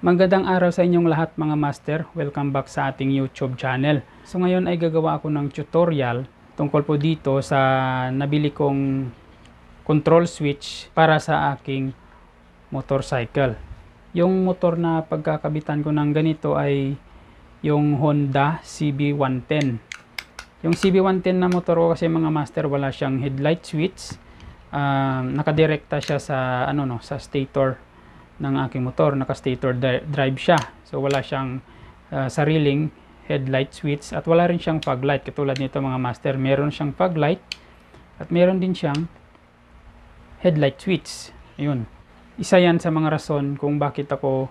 Magandang araw sa inyong lahat mga master. Welcome back sa ating YouTube channel. So ngayon ay gagawa ako ng tutorial tungkol po dito sa nabili kong control switch para sa aking motorcycle. Yung motor na pagkakabitan ko ng ganito ay yung Honda CB110. Yung CB110 na motor ko kasi mga master wala siyang headlight switch. Um, ah, nakadirekta siya sa ano no, sa stator ng aking motor. Naka-stator drive siya. So wala siyang uh, sariling headlight switch at wala rin siyang fog light. Katulad nito mga master, meron siyang fog light at meron din siyang headlight switch. Ayun. Isa yan sa mga rason kung bakit ako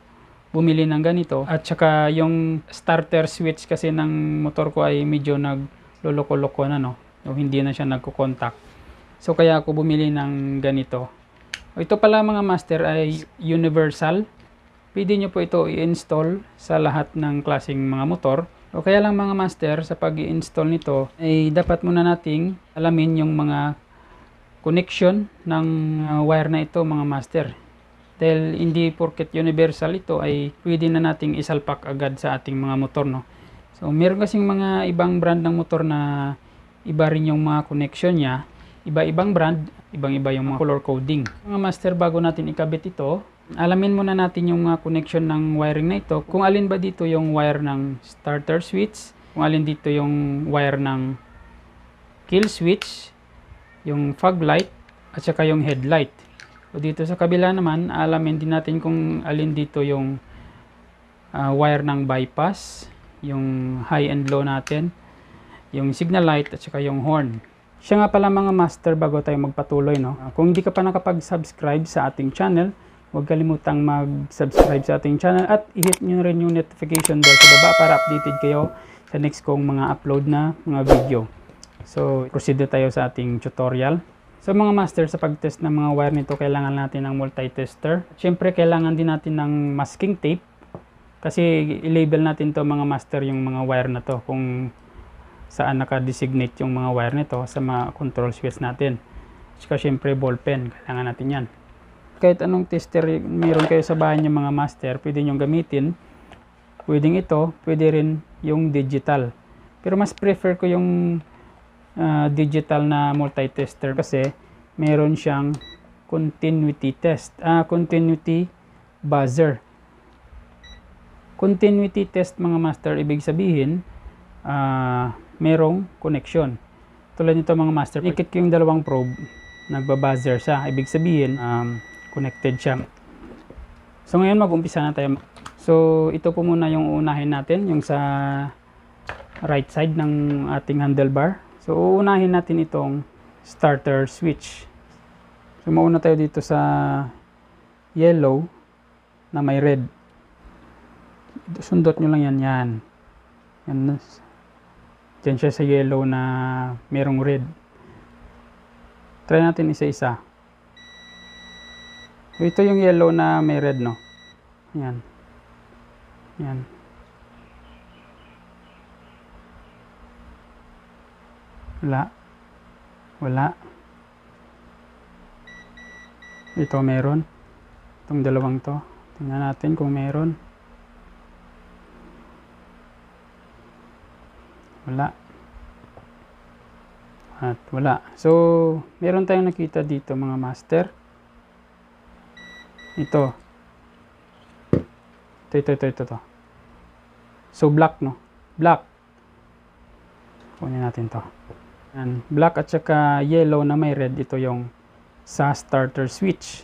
bumili ng ganito. At saka yung starter switch kasi ng motor ko ay medyo nagloloko-loko na no. O hindi na siya nagko-contact. So kaya ako bumili ng ganito o ito pala mga master ay universal. Pwede nyo po ito i-install sa lahat ng klasing mga motor. O kaya lang mga master, sa pag install nito ay dapat muna nating alamin yung mga connection ng ah, wire na ito mga master. Dahil hindi porket universal ito ay pwede na nating isalpak agad sa ating mga motor. No? So meron kasing mga ibang brand ng motor na iba rin yung mga connection niya iba-ibang brand, ibang-iba yung mga color coding. Mga master, bago natin ikabit ito, alamin muna natin yung uh, connection ng wiring na ito. Kung alin ba dito yung wire ng starter switch, kung alin dito yung wire ng kill switch, yung fog light, at saka yung headlight. O dito sa kabila naman, alamin din natin kung alin dito yung uh, wire ng bypass, yung high and low natin, yung signal light at saka yung horn. Siya nga pala mga master bago tayo magpatuloy. No? Ah, kung hindi ka pa nakapag-subscribe sa ating channel, huwag kalimutang mag-subscribe sa ating channel at i-hit nyo rin yung notification bell sa baba para updated kayo sa next kong mga upload na mga video. So, proceed tayo sa ating tutorial. So mga master, sa pag-test ng mga wire nito, kailangan natin ng multi-tester. Siyempre, kailangan din natin ng masking tape kasi i-label natin to mga master yung mga wire na to kung saan naka-designate yung mga wire nito sa mga control switch natin. Saka syempre ball pen, kailangan natin yan. Kahit anong tester meron kayo sa bahay niyo mga master, pwede nyo gamitin. Pwede ito, pwede rin yung digital. Pero mas prefer ko yung uh, digital na multi-tester kasi meron siyang continuity test, ah, continuity buzzer. Continuity test mga master, ibig sabihin, ah, uh, merong connection. Tulad nito mga master, ikit ko yung dalawang probe, nagbabuzzer siya. Ibig sabihin, um, connected siya. So ngayon mag-umpisa na tayo. So ito po muna yung unahin natin, yung sa right side ng ating handlebar. So uunahin natin itong starter switch. So mauna tayo dito sa yellow na may red. Sundot nyo lang yan. Yan. Yan na Diyan siya sa yellow na merong red. Try natin isa-isa. Oh, ito yung yellow na may red, no? Ayan. Ayan. Wala. Wala. Ito meron. Itong dalawang to. Tingnan natin kung meron. Meron. wala at wala so meron tayong nakita dito mga master ito ito ito ito ito, ito. so black no black kunin natin to And black at saka yellow na may red ito yung sa starter switch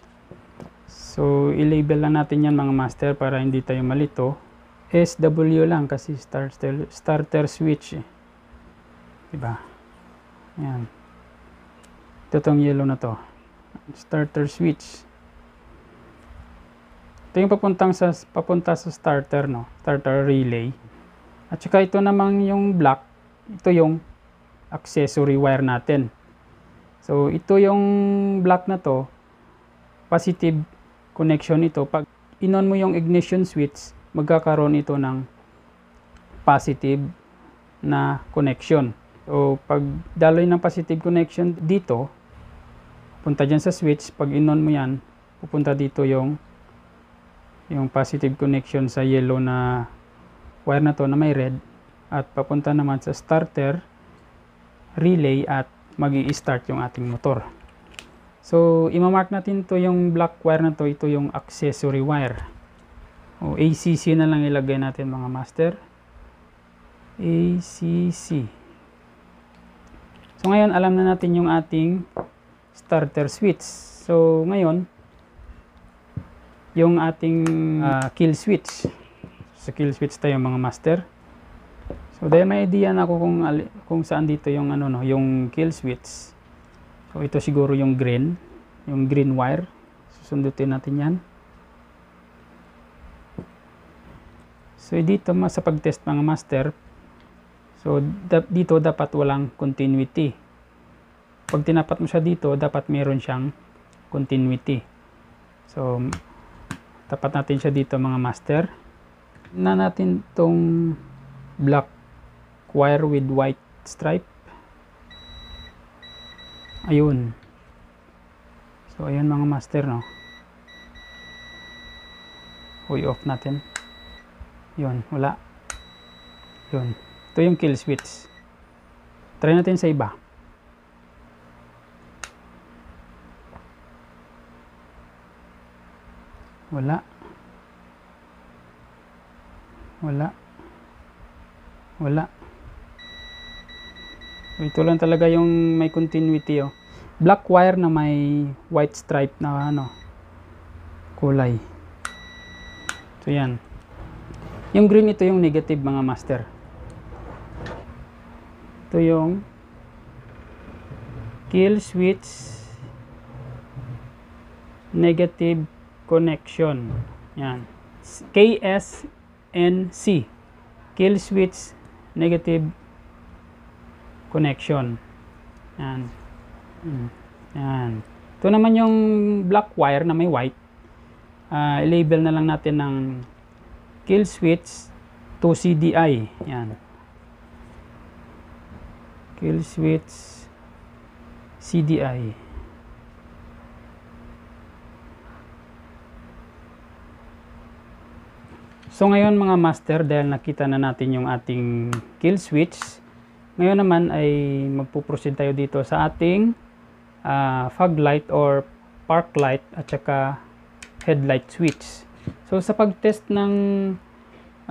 so i-label lang natin yan mga master para hindi tayo malito SW lang kasi starter, starter switch eh. Diba? Ayan. Ito tong yellow na to. Starter switch. Ito yung papuntang sa, papunta sa starter, no? Starter relay. At saka ito namang yung black. Ito yung accessory wire natin. So, ito yung black na to. Positive connection ito. Pag inon mo yung ignition switch, magkakaroon ito ng positive na connection. So, pag daloy ng positive connection dito, punta dyan sa switch, pag inon mo yan, pupunta dito yung yung positive connection sa yellow na wire na to na may red at papunta naman sa starter relay at mag start yung ating motor. So, imamark natin to yung black wire na to, ito yung accessory wire. O ACC na lang ilagay natin mga master. ACC. So ngayon alam na natin yung ating starter switch. So ngayon yung ating uh, kill switch. So kill switch tayo mga master. So dahil may idea na ako kung kung saan dito yung ano no, yung kill switch. So ito siguro yung green, yung green wire. Susundutin natin 'yan. So dito mas sa pag-test mga master, So, dito dapat walang continuity. Pag tinapat mo siya dito, dapat meron siyang continuity. So, tapat natin siya dito mga master. Na natin tong black wire with white stripe. Ayun. So, ayun mga master, no? Uy, off natin. Yun, wala. Yun. Ito yung kill switch. Try natin sa iba. Wala. Wala. Wala. Ito lang talaga yung may continuity oh. Black wire na may white stripe na ano kulay. So yan. Yung green ito yung negative mga master ito yung kill switch negative connection yan KSNC kill switch negative connection yan hmm. yan ito naman yung black wire na may white uh, ah, i label na lang natin ng kill switch to CDI yan kill switch CDI So ngayon mga master dahil nakita na natin yung ating kill switch ngayon naman ay magpuproceed tayo dito sa ating uh, fog light or park light at saka headlight switch So sa pagtest ng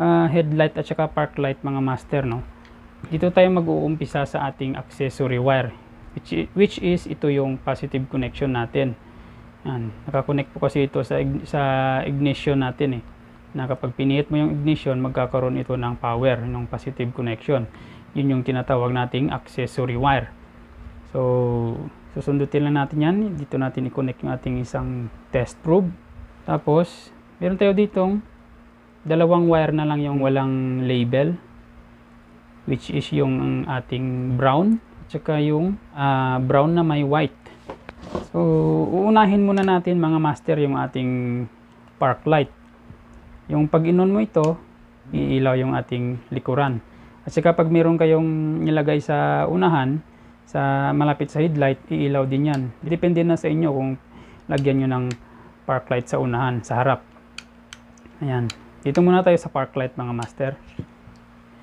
uh, headlight at saka park light mga master no dito tayo mag-uumpisa sa ating accessory wire which, which is ito yung positive connection natin yan, nakakonect po kasi ito sa, sa ignition natin eh na kapag pinihit mo yung ignition magkakaroon ito ng power ng positive connection yun yung tinatawag nating accessory wire so susundutin lang natin yan dito natin i-connect yung ating isang test probe tapos meron tayo ditong dalawang wire na lang yung walang label which is yung ating brown at saka yung uh, brown na may white. So, uunahin muna natin mga master yung ating park light. Yung pag inon mo ito, iilaw yung ating likuran. At saka pag meron kayong nilagay sa unahan, sa malapit sa headlight, iilaw din yan. Depende na sa inyo kung lagyan nyo ng park light sa unahan, sa harap. Ayan. Dito muna tayo sa park light mga master.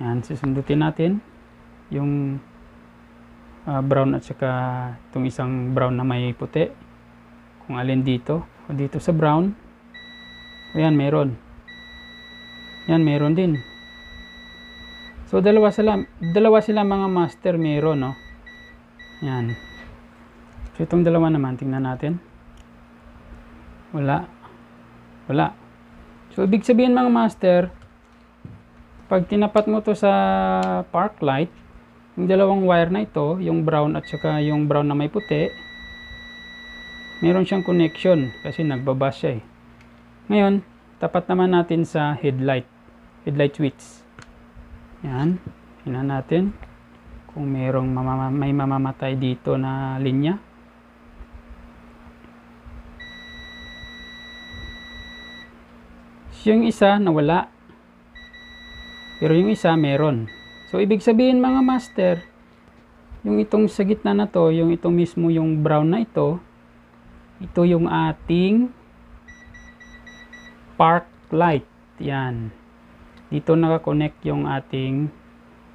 Yan, susundutin natin yung uh, brown at saka itong isang brown na may puti. Kung alin dito. O dito sa brown. Ayan, meron. Yan, meron din. So, dalawa sila, dalawa sila mga master meron, no? Yan. So, itong dalawa naman, tingnan natin. Wala. Wala. So, ibig sabihin mga master, pag tinapat mo to sa park light yung dalawang wire na ito yung brown at saka yung brown na may puti meron siyang connection kasi nagbabas siya eh ngayon tapat naman natin sa headlight headlight switch yan hinan natin kung merong mamama, may mamamatay dito na linya yung isa nawala pero yung isa, meron. So, ibig sabihin mga master, yung itong sa gitna na to, yung itong mismo yung brown na ito, ito yung ating park light. Yan. Dito nakakonect yung ating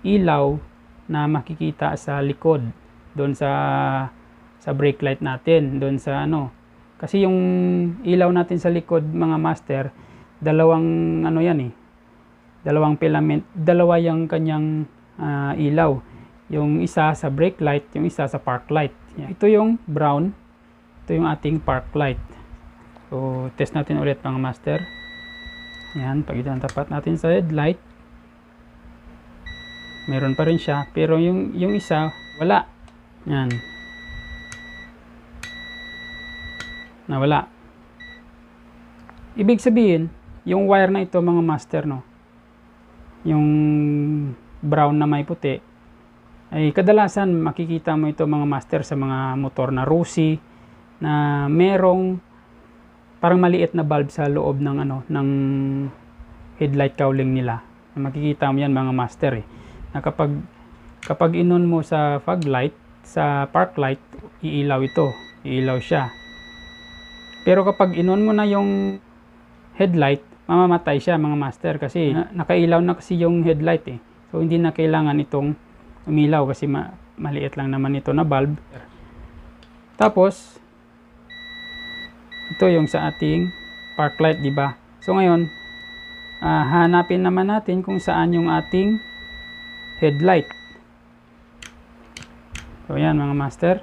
ilaw na makikita sa likod. Doon sa sa brake light natin. Doon sa ano. Kasi yung ilaw natin sa likod, mga master, dalawang ano yan eh dalawang filament, dalawa yung kanyang uh, ilaw. Yung isa sa brake light, yung isa sa park light. Yan. Ito yung brown, ito yung ating park light. So, test natin ulit mga master. Yan, pag tapat natin sa headlight, meron pa rin siya. Pero yung, yung isa, wala. Yan. Nawala. Ibig sabihin, yung wire na ito mga master, no, yung brown na may puti, ay kadalasan makikita mo ito mga master sa mga motor na Rusi na merong parang maliit na bulb sa loob ng ano ng headlight cowling nila. Makikita mo 'yan mga master eh. Na kapag kapag inon mo sa fog light, sa park light, iilaw ito, iilaw siya. Pero kapag inon mo na yung headlight, mamamatay siya mga master kasi na, ah. nakailaw na kasi yung headlight eh. So hindi na kailangan itong umilaw kasi ma, maliit lang naman ito na bulb. Tapos ito yung sa ating park light, di ba? So ngayon, uh, hanapin naman natin kung saan yung ating headlight. So yan mga master.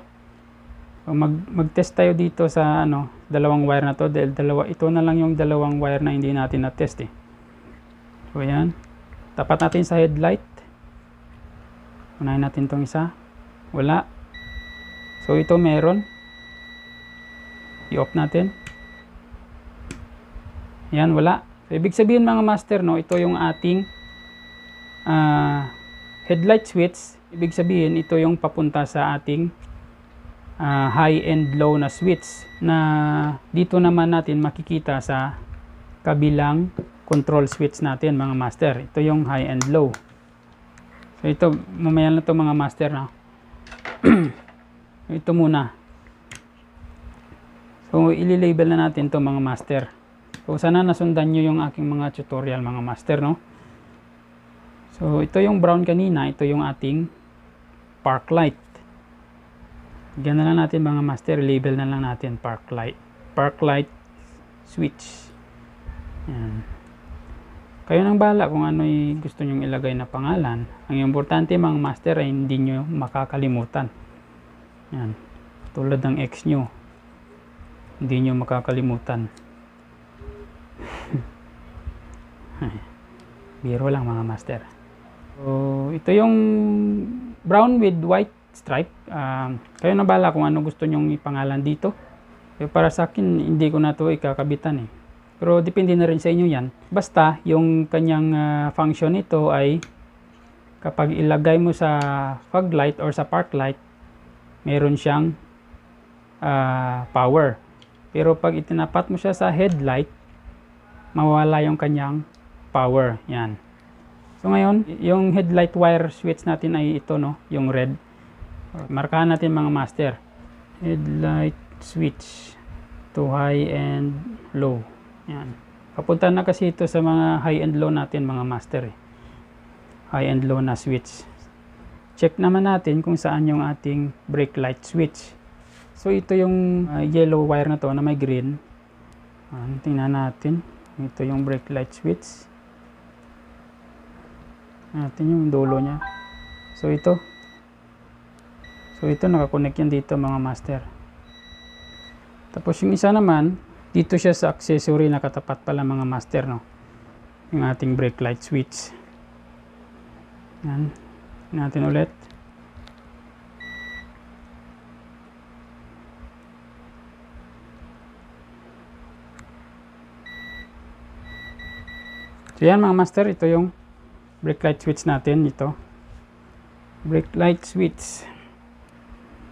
Oh, mag mag-test tayo dito sa ano, dalawang wire na to dahil dalawa ito na lang yung dalawang wire na hindi natin na-test eh. So ayan. Tapat natin sa headlight. Unahin natin tong isa. Wala. So ito meron. I-off natin. Ayan, wala. So, ibig sabihin mga master, no, ito yung ating uh, headlight switch. Ibig sabihin, ito yung papunta sa ating uh, high and low na switch na dito naman natin makikita sa kabilang control switch natin mga master. Ito yung high and low. So ito mamaya na to mga master na. ito muna. So ililabel na natin to mga master. So sana nasundan nyo yung aking mga tutorial mga master no. So ito yung brown kanina, ito yung ating park light. Ganun lang natin mga master, label na lang natin park light, park light switch. Yan. Kayo nang bala kung ano gusto nyong ilagay na pangalan. Ang importante mga master ay hindi nyo makakalimutan. Yan. Tulad ng ex nyo. Hindi nyo makakalimutan. Biro lang mga master. So, ito yung brown with white stripe. Um, kayo na bala kung ano gusto nyong ipangalan dito. Pero eh, para sa akin, hindi ko na to ikakabitan eh. Pero depende na rin sa inyo yan. Basta yung kanyang uh, function nito ay kapag ilagay mo sa fog light or sa park light, meron siyang uh, power. Pero pag itinapat mo siya sa headlight, mawala yung kanyang power. Yan. So ngayon, yung headlight wire switch natin ay ito no, yung red. Markahan natin mga master. Headlight switch to high and low. Yan. Papunta na kasi ito sa mga high and low natin mga master. Eh. High and low na switch. Check naman natin kung saan yung ating brake light switch. So ito yung uh, yellow wire na to na may green. Uh, tingnan natin. Ito yung brake light switch. Natin yung dulo niya. So ito, So ito nakakonect yan dito mga master. Tapos yung isa naman, dito siya sa accessory nakatapat pala mga master no. Yung ating brake light switch. Yan. Natin ulit. So yan mga master, ito yung brake light switch natin ito. Brake light switch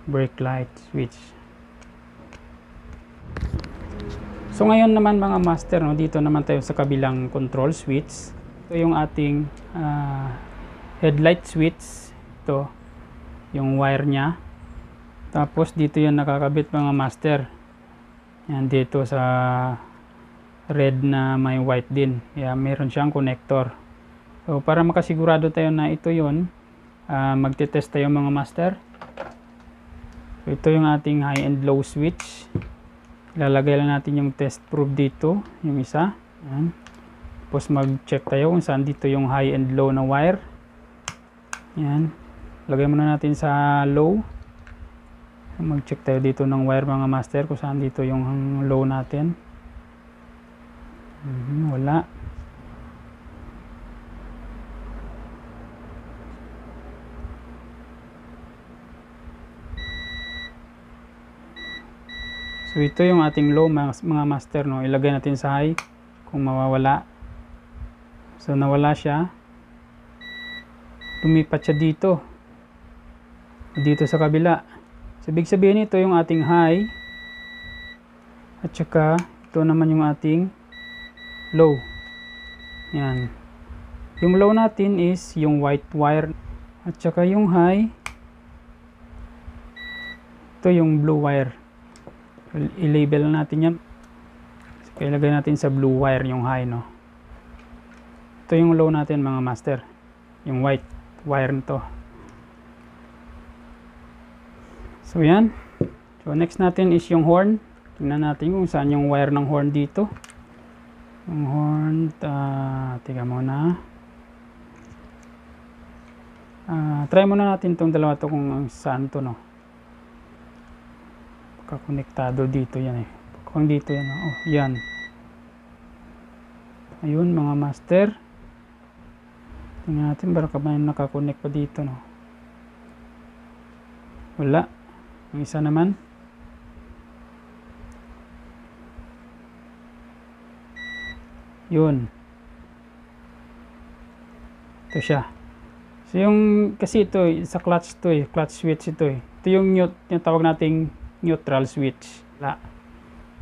brake light switch so ngayon naman mga master no, dito naman tayo sa kabilang control switch ito yung ating uh, headlight switch ito yung wire nya tapos dito yung nakakabit mga master yan dito sa red na may white din yeah, meron siyang connector so para makasigurado tayo na ito yun uh, magte-test tayo mga master ito yung ating high and low switch lalagay lang natin yung test probe dito yung isa Ayan. tapos mag check tayo kung saan dito yung high and low na wire yan lagay muna natin sa low mag check tayo dito ng wire mga master kung saan dito yung low natin mhm, wala So ito yung ating low mga master no. Ilagay natin sa high kung mawawala. So nawala siya. Lumipat siya dito. Dito sa kabila. So big sabihin ito yung ating high. At saka ito naman yung ating low. Yan. Yung low natin is yung white wire at saka yung high ito yung blue wire i-label natin yan so, ilagay natin sa blue wire yung high no ito yung low natin mga master yung white wire nito so yan so next natin is yung horn tingnan natin kung saan yung wire ng horn dito yung horn uh, tiga muna uh, try muna natin tong dalawa to kung saan to no nakakonektado dito yan eh kung dito yan oh yan ayun mga master tingnan natin ba may nakakonect pa dito no wala ang isa naman yun ito sya so yung kasi ito sa clutch to eh clutch switch ito eh ito yung, yung tawag nating neutral switch. Wala.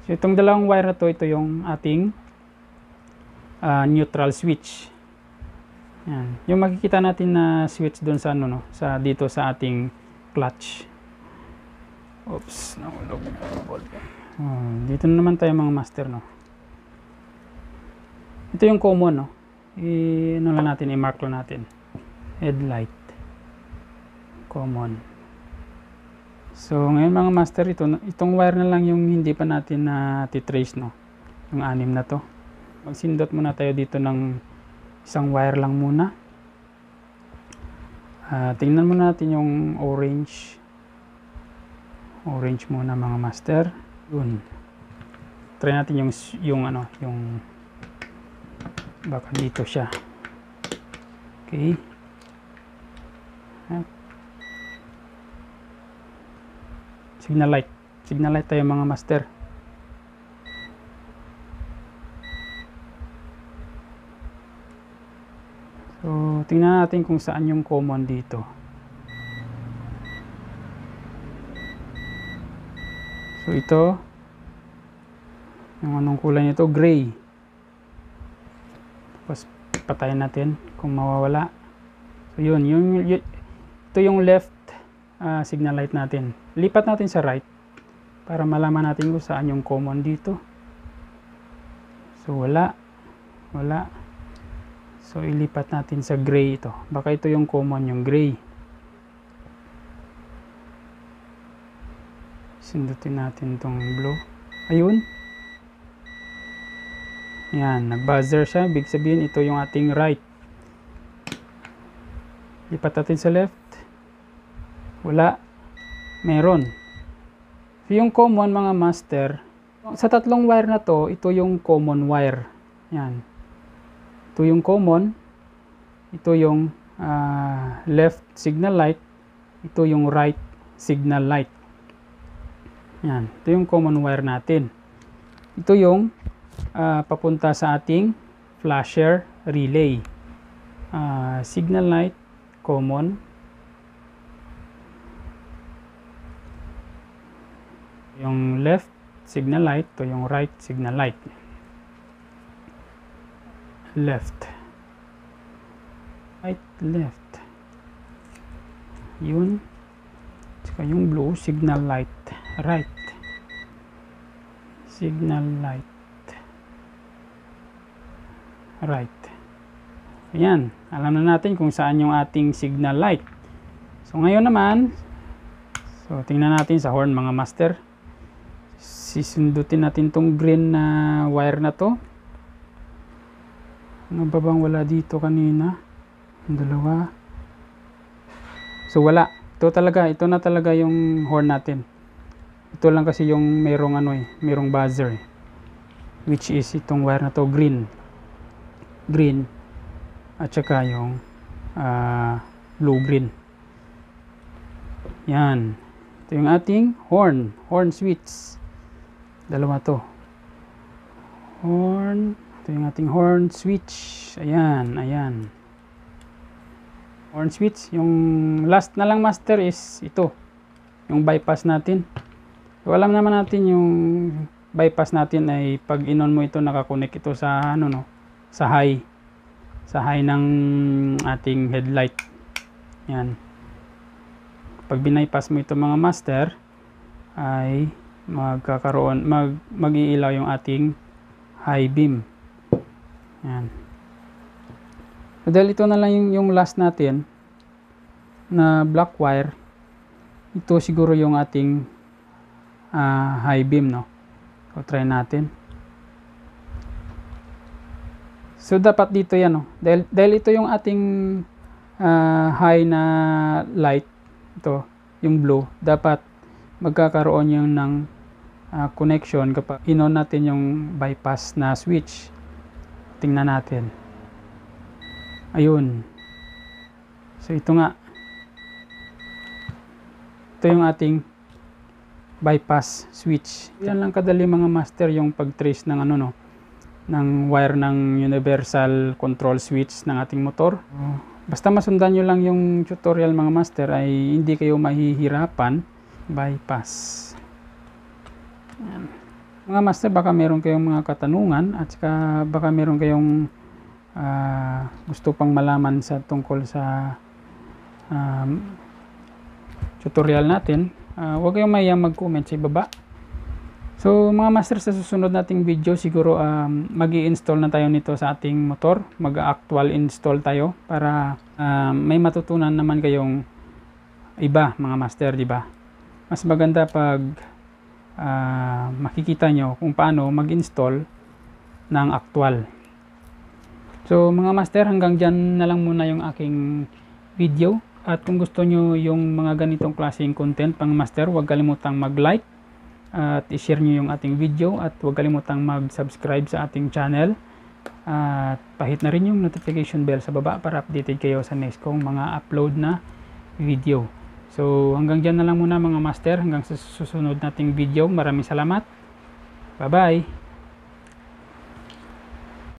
So itong dalawang wire na to, ito yung ating uh, neutral switch. Yan. Yung makikita natin na switch doon sa ano no, sa dito sa ating clutch. Oops, nahulog. Oh, dito naman tayo mga master no. Ito yung common no. I ano lang natin, i-mark lang natin. Headlight. Common. So, ngayon mga master, ito, itong wire na lang yung hindi pa natin na titrace, no? Yung anim na to. Magsindot muna tayo dito ng isang wire lang muna. Uh, tingnan muna natin yung orange. Orange muna mga master. Yun. Try natin yung, yung ano, yung baka dito siya. Okay. Okay. signal light. Signal light tayo mga master. So, tingnan natin kung saan yung common dito. So, ito. Yung anong kulay nito? Gray. Tapos, patayin natin kung mawawala. So, yun. Yung, yun ito yung left uh, signal light natin. Lipat natin sa right para malaman natin kung saan yung common dito. So wala, wala. So ilipat natin sa gray ito. Baka ito yung common, yung gray. Sindutin natin tong blue. Ayun. Yan, nag-buzzer siya. Ibig sabihin, ito yung ating right. Lipat natin sa left. Wala. Meron. So, yung common mga master, sa tatlong wire na to, ito yung common wire. Yan. Ito yung common. Ito yung uh, left signal light. Ito yung right signal light. Yan. Ito yung common wire natin. Ito yung uh, papunta sa ating flasher relay. Uh, signal light, common, yung left signal light to yung right signal light left right left yun saka yung blue signal light right signal light right ayan alam na natin kung saan yung ating signal light so ngayon naman so tingnan natin sa horn mga master sisindutin natin tong green na wire na to ano ba bang wala dito kanina yung dalawa so wala ito talaga ito na talaga yung horn natin ito lang kasi yung mayroong ano eh mayroong buzzer eh. which is itong wire na to green green at saka yung uh, blue green yan ito yung ating horn horn switch dalawa to horn ito yung ating horn switch ayan ayan horn switch yung last na lang master is ito yung bypass natin so alam naman natin yung bypass natin ay pag inon mo ito nakakonek ito sa ano no sa high sa high ng ating headlight yan pag binypass mo ito mga master ay magkakaroon mag magiilaw yung ating high beam yan so, dahil ito na lang yung, yung last natin na black wire ito siguro yung ating uh, high beam no so try natin so dapat dito yan no dahil, dahil ito yung ating uh, high na light ito yung blue dapat magkakaroon yung ng uh, connection kapag inon natin yung bypass na switch tingnan natin ayun so ito nga ito yung ating bypass switch yan lang kadali mga master yung pagtrace ng ano no ng wire ng universal control switch ng ating motor basta masundan nyo lang yung tutorial mga master ay hindi kayo mahihirapan bypass Ayan. Mga master, baka meron kayong mga katanungan at saka baka meron kayong uh, gusto pang malaman sa tungkol sa um, tutorial natin. Uh, huwag kayong mayang mag-comment sa ibaba. So mga master, sa susunod nating video siguro um, mag install na tayo nito sa ating motor. Mag-actual install tayo para uh, may matutunan naman kayong iba mga master, di ba? Mas maganda pag uh, makikita nyo kung paano mag-install ng actual. So mga master hanggang dyan na lang muna yung aking video at kung gusto nyo yung mga ganitong klaseng content pang master huwag kalimutang mag-like at i-share nyo yung ating video at huwag kalimutang mag-subscribe sa ating channel at pahit na rin yung notification bell sa baba para updated kayo sa next kong mga upload na video. So hanggang dyan na lang muna mga master hanggang sa susunod nating video. Maraming salamat. Bye bye!